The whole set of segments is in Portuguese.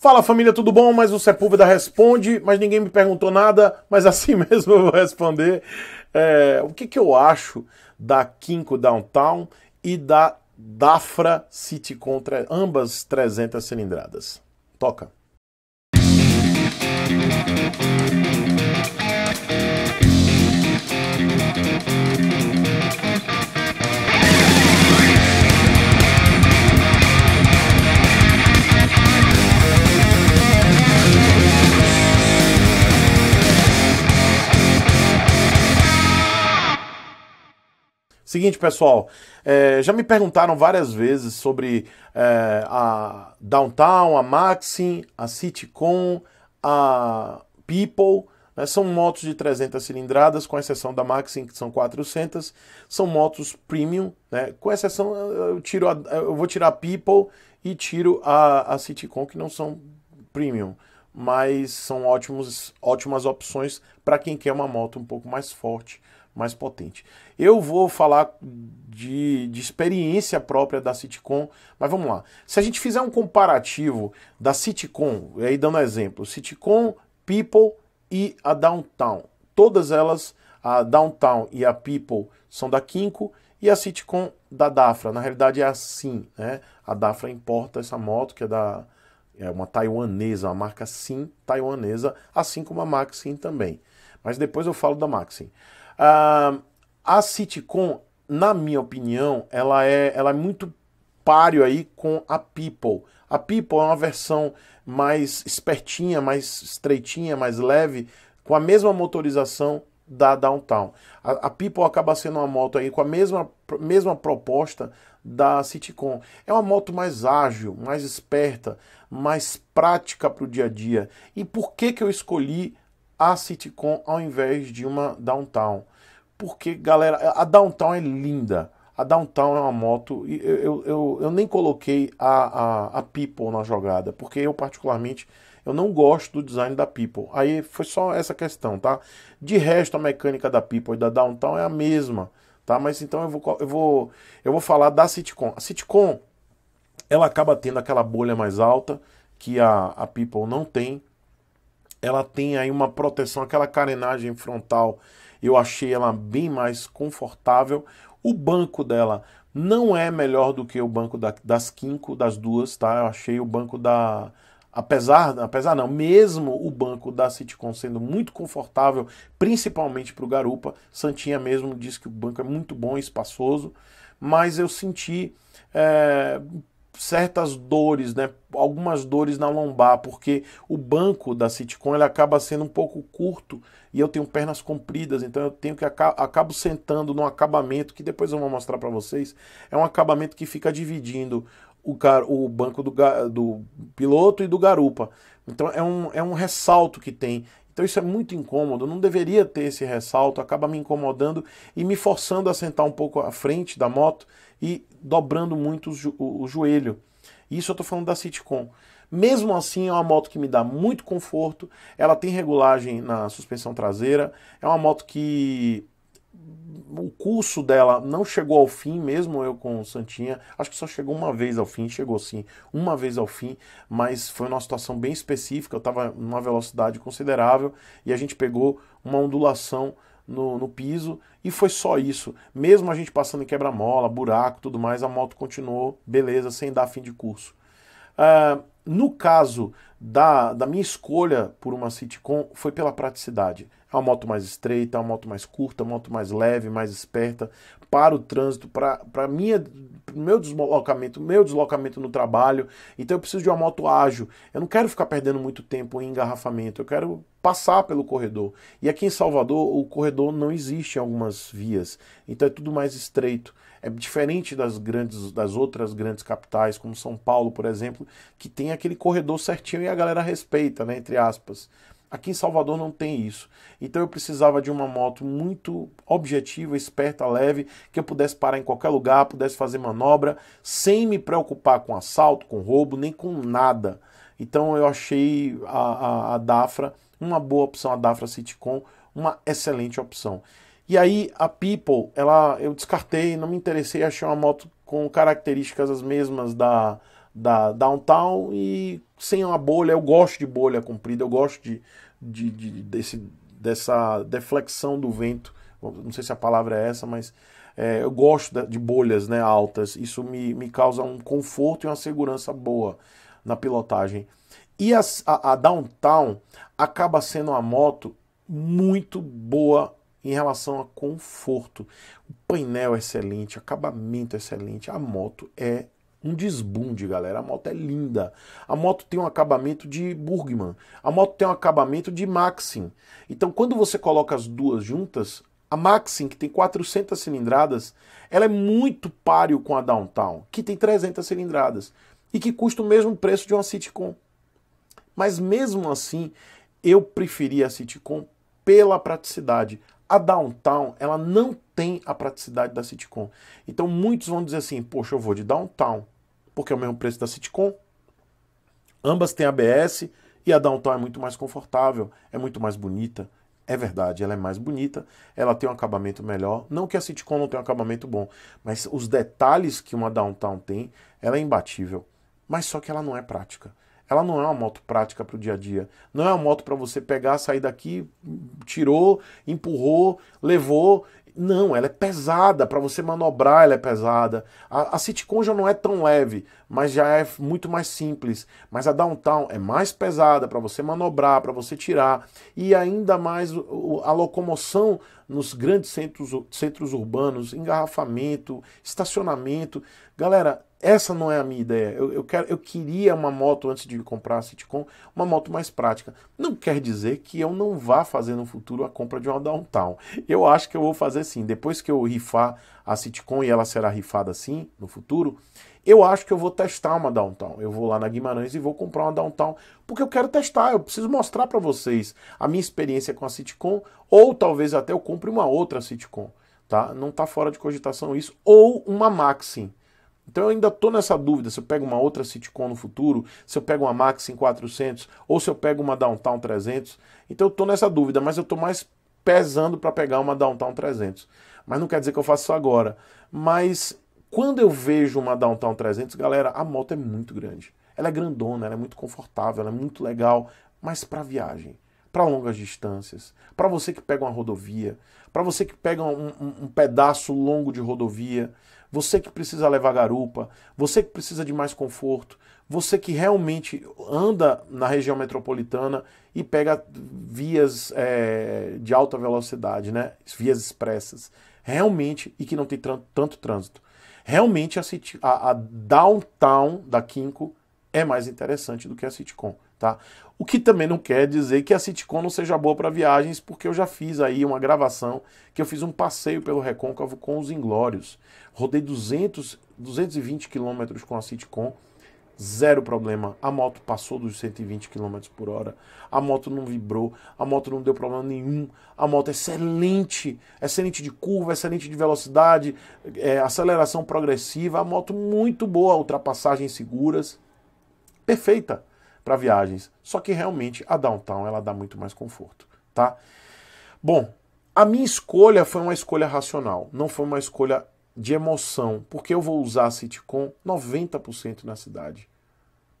Fala família, tudo bom? Mas o Sepúlveda responde, mas ninguém me perguntou nada, mas assim mesmo eu vou responder. É, o que, que eu acho da Kinko Downtown e da Dafra City contra ambas 300 cilindradas? Toca. Seguinte, pessoal, é, já me perguntaram várias vezes sobre é, a Downtown, a Maxim, a Citycon, a People. Né? São motos de 300 cilindradas, com exceção da Maxim, que são 400. São motos premium, né? com exceção, eu, tiro a, eu vou tirar a People e tiro a, a Citycon, que não são premium. Mas são ótimos, ótimas opções para quem quer uma moto um pouco mais forte mais potente. Eu vou falar de, de, experiência própria da Citicon, mas vamos lá. Se a gente fizer um comparativo da Citicon, aí dando exemplo, Citicon, People e a Downtown. Todas elas, a Downtown e a People são da Kinko e a Citicon da Dafra. Na realidade é assim, né? A Dafra importa essa moto que é da é uma taiwanesa, uma marca Sim taiwanesa, assim como a Maxim também. Mas depois eu falo da Maxim. Uh, a sitcom, na minha opinião, ela é, ela é muito páreo aí com a People. A People é uma versão mais espertinha, mais estreitinha, mais leve, com a mesma motorização da Downtown. A, a People acaba sendo uma moto aí com a mesma, mesma proposta da Citicon. É uma moto mais ágil, mais esperta, mais prática para o dia a dia. E por que, que eu escolhi a sitcom ao invés de uma downtown. Porque, galera, a downtown é linda. A downtown é uma moto. Eu, eu, eu, eu nem coloquei a, a, a People na jogada, porque eu, particularmente, eu não gosto do design da People. Aí foi só essa questão, tá? De resto, a mecânica da People e da Downtown é a mesma, tá? Mas então eu vou, eu vou, eu vou falar da sitcom. A sitcom, ela acaba tendo aquela bolha mais alta que a, a People não tem, ela tem aí uma proteção, aquela carenagem frontal, eu achei ela bem mais confortável. O banco dela não é melhor do que o banco da, das Kinko, das duas, tá? Eu achei o banco da. Apesar, apesar não, mesmo o banco da Citicon sendo muito confortável, principalmente para o Garupa, Santinha mesmo disse que o banco é muito bom e espaçoso, mas eu senti é, certas dores, né, algumas dores na lombar, porque o banco da Citicon ele acaba sendo um pouco curto e eu tenho pernas compridas, então eu tenho que aca acabo sentando num acabamento que depois eu vou mostrar para vocês. É um acabamento que fica dividindo o, o banco do, do piloto e do garupa. Então é um, é um ressalto que tem. Então isso é muito incômodo, não deveria ter esse ressalto, acaba me incomodando e me forçando a sentar um pouco à frente da moto e dobrando muito o, joelho. Isso eu estou falando da Citicom. Mesmo assim, é uma moto que me dá muito conforto. Ela tem regulagem na suspensão traseira. É uma moto que o curso dela não chegou ao fim, mesmo eu com o Santinha. Acho que só chegou uma vez ao fim, chegou sim, uma vez ao fim, mas foi uma situação bem específica. Eu estava numa velocidade considerável e a gente pegou uma ondulação no, no piso e foi só isso. Mesmo a gente passando em quebra-mola, buraco, tudo mais, a moto continuou, beleza, sem dar fim de curso. Uh, no caso da, da minha escolha por uma sitcom, foi pela praticidade. É uma moto mais estreita, uma moto mais curta, uma moto mais leve, mais esperta, para o trânsito, para o meu deslocamento, meu deslocamento no trabalho. Então eu preciso de uma moto ágil. Eu não quero ficar perdendo muito tempo em engarrafamento, eu quero passar pelo corredor. E aqui em Salvador, o corredor não existe em algumas vias, então é tudo mais estreito. É diferente das grandes, das outras grandes capitais, como São Paulo, por exemplo, que tem aquele corredor certinho e a galera respeita, né, entre aspas. Aqui em Salvador não tem isso. Então eu precisava de uma moto muito objetiva, esperta, leve, que eu pudesse parar em qualquer lugar, pudesse fazer manobra, sem me preocupar com assalto, com roubo, nem com nada. Então eu achei a, a, a Dafra uma boa opção, a Dafra Citicon uma excelente opção. E aí a People, ela eu descartei, não me interessei, achei uma moto com características as mesmas da da downtown e sem uma bolha, eu gosto de bolha comprida, eu gosto de, de, de desse, dessa deflexão do vento, não sei se a palavra é essa, mas é, eu gosto de bolhas né, altas, isso me, me causa um conforto e uma segurança boa na pilotagem. E a, a, a Downtown acaba sendo uma moto muito boa em relação a conforto. O painel é excelente, acabamento é excelente, a moto é um desbunde, galera. A moto é linda. A moto tem um acabamento de Burgman. A moto tem um acabamento de Maxim. Então, quando você coloca as duas juntas, a Maxim, que tem 400 cilindradas, ela é muito páreo com a Downtown, que tem 300 cilindradas e que custa o mesmo preço de uma Citycon. Mas mesmo assim, eu preferi a Citycon pela praticidade. A downtown, ela não tem a praticidade da sitcom. Então muitos vão dizer assim: "Poxa, eu vou de downtown, porque é o mesmo preço da sitcom". Ambas têm ABS e a downtown é muito mais confortável, é muito mais bonita. É verdade, ela é mais bonita, ela tem um acabamento melhor. Não que a sitcom não tenha um acabamento bom, mas os detalhes que uma downtown tem, ela é imbatível. Mas só que ela não é prática. Ela não é uma moto prática para o dia a dia. Não é uma moto para você pegar, sair daqui, tirou, empurrou, levou. Não, ela é pesada. Para você manobrar, ela é pesada. A, a City não é tão leve, mas já é muito mais simples. Mas a Downtown é mais pesada para você manobrar, para você tirar. E ainda mais a locomoção nos grandes centros, centros urbanos, engarrafamento, estacionamento. Galera, essa não é a minha ideia. Eu, eu, quero, eu queria uma moto antes de comprar a Citcom uma moto mais prática. Não quer dizer que eu não vá fazer no futuro a compra de uma downtown. Eu acho que eu vou fazer sim. Depois que eu rifar a sitcom e ela será rifada assim no futuro, eu acho que eu vou testar uma downtown. Eu vou lá na Guimarães e vou comprar uma downtown, porque eu quero testar, eu preciso mostrar para vocês a minha experiência com a sitcom, ou talvez até eu compre uma outra sitcom, tá? Não tá fora de cogitação isso, ou uma Maxim. Então eu ainda estou nessa dúvida se eu pego uma outra sitcom no futuro, se eu pego uma Max 400 ou se eu pego uma Downtown 300. Então eu estou nessa dúvida, mas eu estou mais pesando para pegar uma Downtown 300. Mas não quer dizer que eu faço isso agora. Mas quando eu vejo uma Downtown 300, galera, a moto é muito grande. Ela é grandona, ela é muito confortável, ela é muito legal, mas para viagem, para longas distâncias, para você que pega uma rodovia, para você que pega um, um, um pedaço longo de rodovia, você que precisa levar garupa, você que precisa de mais conforto, você que realmente anda na região metropolitana e pega vias é, de alta velocidade, né? vias expressas realmente, e que não tem tanto trânsito. Realmente a, city, a, a downtown da Kinko é mais interessante do que a sitcom, tá? O que também não quer dizer que a sitcom não seja boa para viagens, porque eu já fiz aí uma gravação que eu fiz um passeio pelo Recôncavo com os Inglórios. Rodei 200, 220 quilômetros com a sitcom zero problema. A moto passou dos 120 km por hora, a moto não vibrou, a moto não deu problema nenhum, a moto é excelente, excelente de curva, excelente de velocidade, é, aceleração progressiva, a moto muito boa, ultrapassagens seguras, perfeita para viagens. Só que realmente a Downtown ela dá muito mais conforto, tá? Bom, a minha escolha foi uma escolha racional, não foi uma escolha de emoção, porque eu vou usar a sitcom 90% na cidade.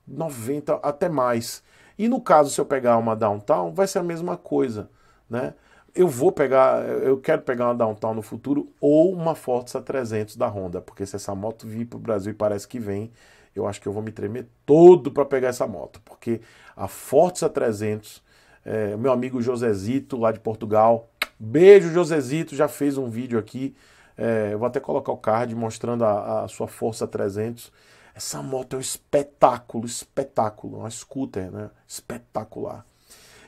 90% até mais. E no caso, se eu pegar uma downtown, vai ser a mesma coisa, né? Eu vou pegar, eu quero pegar uma downtown no futuro ou uma Forza 300 da Honda, porque se essa moto vir para o Brasil e parece que vem, eu acho que eu vou me tremer todo para pegar essa moto, porque a Forza 300, é, meu amigo Josezito lá de Portugal, beijo Josezito, já fez um vídeo aqui é, eu vou até colocar o card mostrando a, a, sua Força 300. Essa moto é um espetáculo, espetáculo. Uma scooter, né? Espetacular.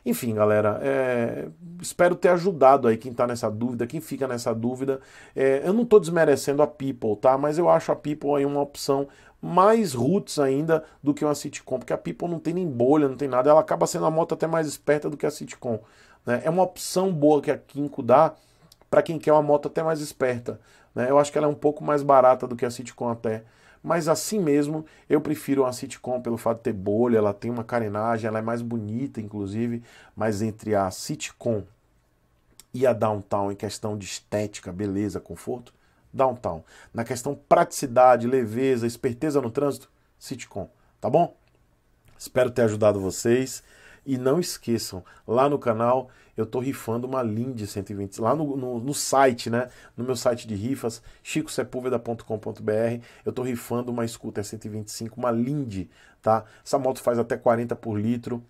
Enfim, galera, é, espero ter ajudado aí quem tá nessa dúvida, quem fica nessa dúvida. É, eu não tô desmerecendo a People, tá? Mas eu acho a People aí uma opção mais roots ainda do que uma Citicon, porque a People não tem nem bolha, não tem nada. Ela acaba sendo a moto até mais esperta do que a Citicon. Né? É uma opção boa que a Kinko dá, para quem quer uma moto até mais esperta. Né? Eu acho que ela é um pouco mais barata do que a Citicon até. Mas assim mesmo, eu prefiro a Citicon pelo fato de ter bolha, ela tem uma carenagem, ela é mais bonita, inclusive. Mas entre a Citicon e a Downtown, em questão de estética, beleza, conforto, Downtown. Na questão praticidade, leveza, esperteza no trânsito, Citicon. Tá bom? Espero ter ajudado vocês. E não esqueçam, lá no canal eu estou rifando uma Lindy 120. Lá no, no, no, site, né? No meu site de rifas, chicosepulveda.com.br, eu estou rifando uma Scooter 125, uma Lindy, tá? Essa moto faz até 40 por litro.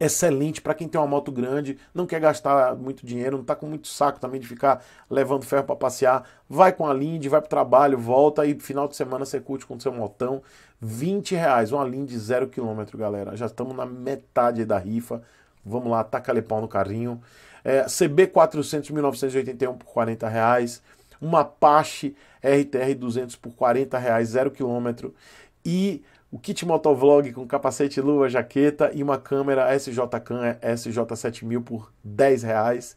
Excelente para quem tem uma moto grande, não quer gastar muito dinheiro, não está com muito saco também de ficar levando ferro para passear. Vai com a Lindy, vai para o trabalho, volta e final de semana você curte com o seu motão. 20 reais, uma Lindy zero quilômetro, galera. Já estamos na metade da rifa Vamos lá, taca-lhe pau no carrinho. É, CB 400 1981 por 40 reais. Uma Apache RTR 200 por 40 reais, zero quilômetro. E o kit motovlog com capacete, luva, jaqueta e uma câmera SJ-Cam é, SJ7000 por 10 reais.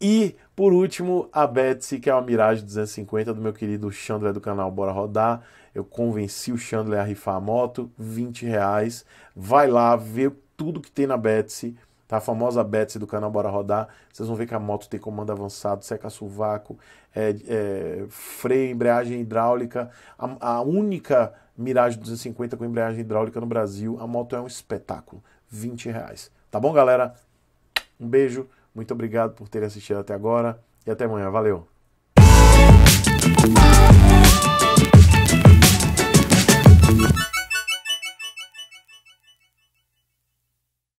E, por último, a Betsy, que é uma Mirage 250 do meu querido Chandler do canal Bora Rodar. Eu convenci o Chandler a rifar a moto, 20 reais. Vai lá, ver tudo que tem na Betsy, tá? A famosa Betsy do canal Bora Rodar. Vocês vão ver que a moto tem comando avançado, seca-sovaco, é, é, freio, embreagem hidráulica. A, a, única Mirage 250 com embreagem hidráulica no Brasil. A moto é um espetáculo. 20 reais. Tá bom, galera? Um beijo. Muito obrigado por terem assistido até agora. E até amanhã. Valeu!